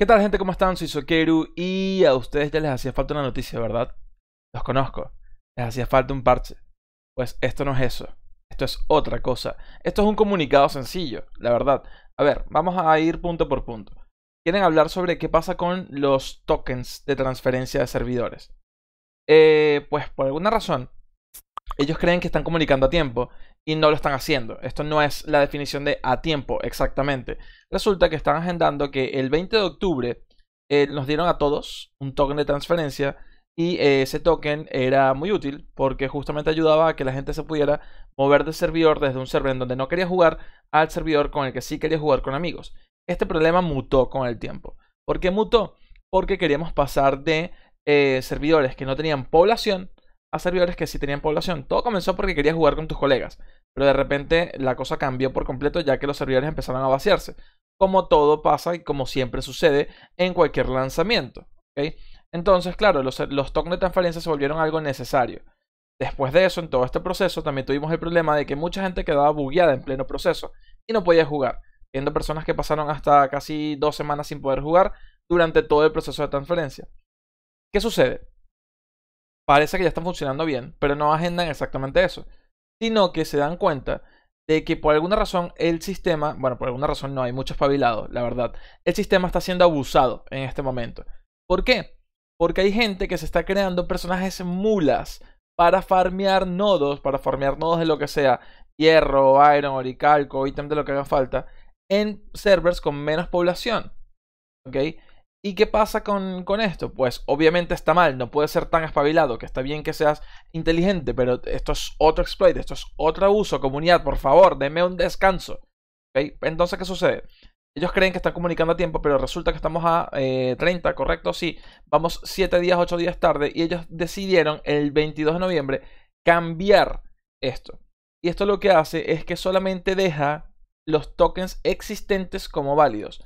¿Qué tal gente? ¿Cómo están? Soy Sokeru y a ustedes ya les hacía falta una noticia, ¿verdad? Los conozco. Les hacía falta un parche. Pues esto no es eso. Esto es otra cosa. Esto es un comunicado sencillo, la verdad. A ver, vamos a ir punto por punto. Quieren hablar sobre qué pasa con los tokens de transferencia de servidores. Eh, pues por alguna razón, ellos creen que están comunicando a tiempo y no lo están haciendo. Esto no es la definición de a tiempo exactamente. Resulta que están agendando que el 20 de octubre eh, nos dieron a todos un token de transferencia y eh, ese token era muy útil porque justamente ayudaba a que la gente se pudiera mover de servidor desde un servidor en donde no quería jugar al servidor con el que sí quería jugar con amigos. Este problema mutó con el tiempo. ¿Por qué mutó? Porque queríamos pasar de eh, servidores que no tenían población a servidores que sí tenían población. Todo comenzó porque querías jugar con tus colegas, pero de repente la cosa cambió por completo ya que los servidores empezaron a vaciarse, como todo pasa y como siempre sucede en cualquier lanzamiento. Entonces, claro, los, los tokens de transferencia se volvieron algo necesario. Después de eso, en todo este proceso, también tuvimos el problema de que mucha gente quedaba bugueada en pleno proceso y no podía jugar, viendo personas que pasaron hasta casi dos semanas sin poder jugar durante todo el proceso de transferencia. ¿Qué sucede? parece que ya están funcionando bien, pero no agendan exactamente eso, sino que se dan cuenta de que por alguna razón el sistema, bueno, por alguna razón no, hay muchos espabilado, la verdad, el sistema está siendo abusado en este momento. ¿Por qué? Porque hay gente que se está creando personajes mulas para farmear nodos, para farmear nodos de lo que sea, hierro, iron, oricalco, ítem de lo que haga falta, en servers con menos población. ¿Ok? ¿Y qué pasa con, esto? Pues obviamente está mal, no puede ser tan espabilado, que está bien que seas inteligente, pero esto es otro exploit, esto es otro abuso. Comunidad, por favor, denme un descanso. Entonces, ¿qué sucede? Ellos creen que están comunicando a tiempo, pero resulta que estamos a 30, eh, ¿correcto? Sí, vamos 7 días, 8 días tarde y ellos decidieron el 22 de noviembre cambiar esto. Y esto lo que hace es que solamente deja los tokens existentes como válidos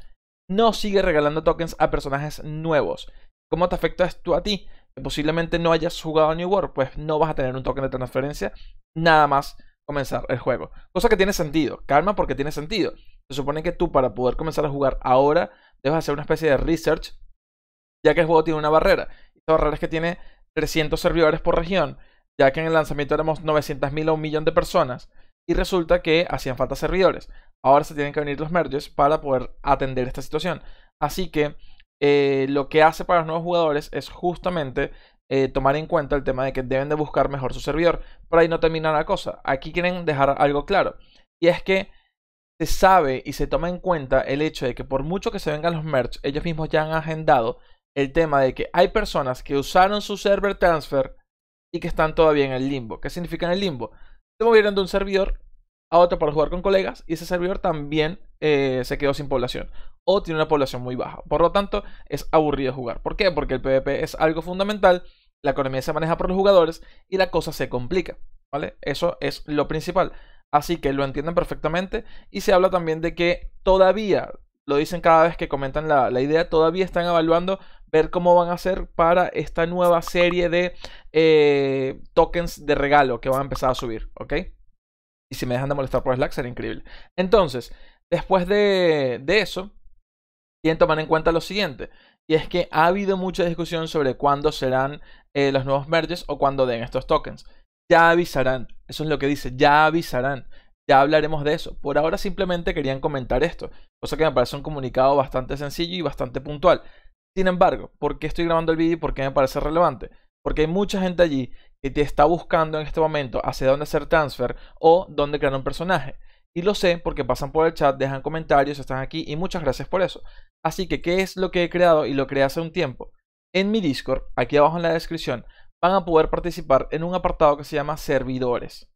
no sigue regalando tokens a personajes nuevos. ¿Cómo te afecta esto a ti? Que posiblemente no hayas jugado a New World, pues no vas a tener un token de transferencia nada más comenzar el juego. Cosa que tiene sentido. Calma porque tiene sentido. Se supone que tú para poder comenzar a jugar ahora debes hacer una especie de research, ya que el juego tiene una barrera. Esta barrera es que tiene 300 servidores por región, ya que en el lanzamiento éramos 900.000 a un millón de personas y resulta que hacían falta servidores. Ahora se tienen que venir los merges para poder atender esta situación. Así que eh, lo que hace para los nuevos jugadores es justamente eh, tomar en cuenta el tema de que deben de buscar mejor su servidor. Por ahí no termina la cosa. Aquí quieren dejar algo claro. Y es que se sabe y se toma en cuenta el hecho de que por mucho que se vengan los merges, ellos mismos ya han agendado el tema de que hay personas que usaron su server transfer y que están todavía en el limbo. ¿Qué significa en el limbo? Se movieron de un servidor a otro para jugar con colegas y ese servidor también eh, se quedó sin población o tiene una población muy baja. Por lo tanto, es aburrido jugar. ¿Por qué? Porque el PvP es algo fundamental, la economía se maneja por los jugadores y la cosa se complica. ¿Vale? Eso es lo principal. Así que lo entienden perfectamente y se habla también de que todavía, lo dicen cada vez que comentan la, idea, todavía están evaluando ver cómo van a hacer para esta nueva serie de eh, tokens de regalo que van a empezar a subir, ¿ok? Y si me dejan de molestar por Slack, será increíble. Entonces, después de, eso, tienen que tomar en cuenta lo siguiente. Y es que ha habido mucha discusión sobre cuándo serán eh, los nuevos merges o cuándo den estos tokens. Ya avisarán. Eso es lo que dice. Ya avisarán. Ya hablaremos de eso. Por ahora simplemente querían comentar esto. Cosa que me parece un comunicado bastante sencillo y bastante puntual. Sin embargo, ¿por qué estoy grabando el vídeo y por qué me parece relevante? Porque hay mucha gente allí que te está buscando en este momento hacia dónde hacer transfer o dónde crear un personaje. Y lo sé porque pasan por el chat, dejan comentarios, están aquí y muchas gracias por eso. Así que, ¿qué es lo que he creado y lo creé hace un tiempo? En mi Discord, aquí abajo en la descripción, van a poder participar en un apartado que se llama servidores.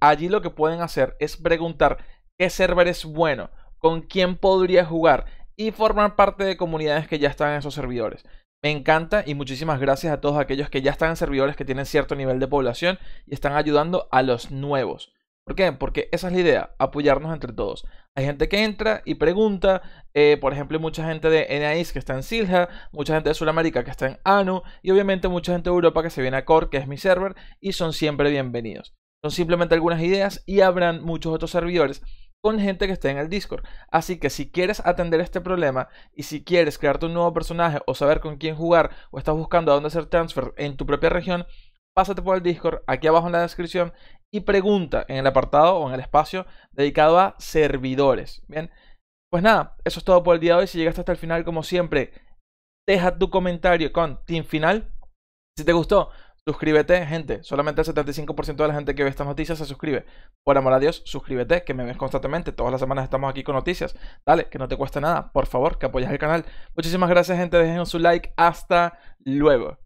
Allí lo que pueden hacer es preguntar qué server es bueno, con quién podría jugar y formar parte de comunidades que ya están en esos servidores. Me encanta y muchísimas gracias a todos aquellos que ya están en servidores que tienen cierto nivel de población y están ayudando a los nuevos. ¿Por qué? Porque esa es la idea, apoyarnos entre todos. Hay gente que entra y pregunta, eh, por ejemplo, mucha gente de NAIS que está en Silja, mucha gente de Sudamérica que está en ANU y obviamente mucha gente de Europa que se viene a Core, que es mi server, y son siempre bienvenidos. Son simplemente algunas ideas y habrán muchos otros servidores con gente que esté en el Discord. Así que si quieres atender este problema y si quieres crearte un nuevo personaje o saber con quién jugar o estás buscando a dónde hacer transfer en tu propia región, pásate por el Discord aquí abajo en la descripción y pregunta en el apartado o en el espacio dedicado a servidores. Bien, pues nada, eso es todo por el día de hoy. Si llegaste hasta el final, como siempre, deja tu comentario con Team Final. Si te gustó, Suscríbete, gente. Solamente el 75% de la gente que ve estas noticias se suscribe. Por amor a Dios, suscríbete, que me ves constantemente. Todas las semanas estamos aquí con noticias. Dale, que no te cueste nada. Por favor, que apoyes el canal. Muchísimas gracias, gente. Dejen su like. Hasta luego.